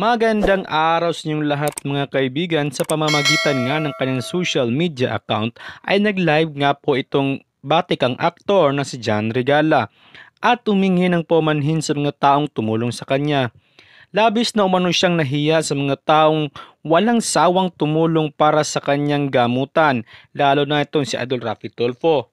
Magandang araw sa inyong lahat mga kaibigan sa pamamagitan nga ng kanyang social media account ay nag-live nga po itong batikang aktor na si John Regala at tumingi ng pumanhin sa mga taong tumulong sa kanya. Labis na umano siyang nahiya sa mga taong walang sawang tumulong para sa kanyang gamutan, lalo na itong si Adol Rafi Tulfo.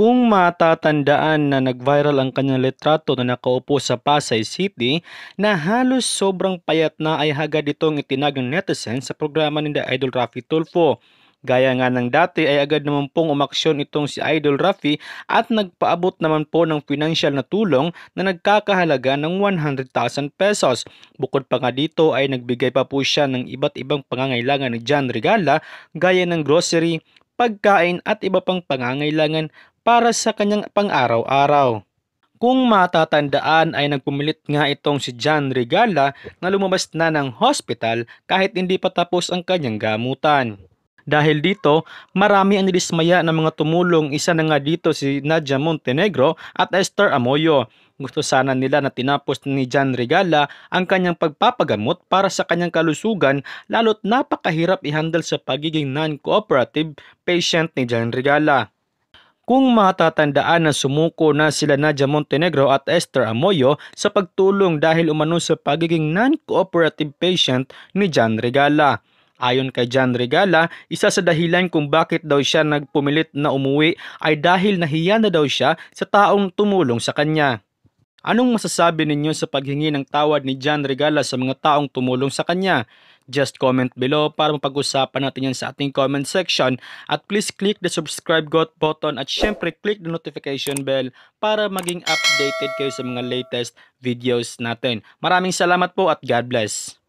Kung matatandaan na nag-viral ang kanyang litrato na nakaupo sa Pasay City na halos sobrang payat na ay hagad itong itinag ng netizen sa programa ni The Idol Rafi Tulfo. Gaya nga ng dati ay agad naman pong umaksyon itong si Idol Rafi at nagpaabot naman po ng financial na tulong na nagkakahalaga ng 100,000 pesos. Bukod pa nga dito ay nagbigay pa po siya ng iba't ibang pangangailangan ni John Regala gaya ng grocery, pagkain at iba pang pangangailangan para sa kanyang pang-araw-araw. Kung matatandaan ay nagpumilit nga itong si John Regala na lumabas na ng hospital kahit hindi pa tapos ang kanyang gamutan. Dahil dito, marami ang nilismaya ng mga tumulong isa na nga dito si Nadia Montenegro at Esther Amoyo gusto sana nila na tinapos ni John Regala ang kanyang pagpapagamot para sa kanyang kalusugan lalo't napakahirap i-handle sa pagiging non-cooperative patient ni John Regala. Kung matatandaan na sumuko na sila Nadia Montenegro at Esther Amoyo sa pagtulong dahil umano sa pagiging non-cooperative patient ni John Regala. Ayon kay John Regala, isa sa dahilan kung bakit daw siya nagpumilit na umuwi ay dahil nahiya na daw siya sa taong tumulong sa kanya. Anong masasabi ninyo sa paghingi ng tawad ni John Regala sa mga taong tumulong sa kanya? Just comment below para mapag-usapan natin yan sa ating comment section at please click the subscribe got button at syempre click the notification bell para maging updated kayo sa mga latest videos natin. Maraming salamat po at God bless!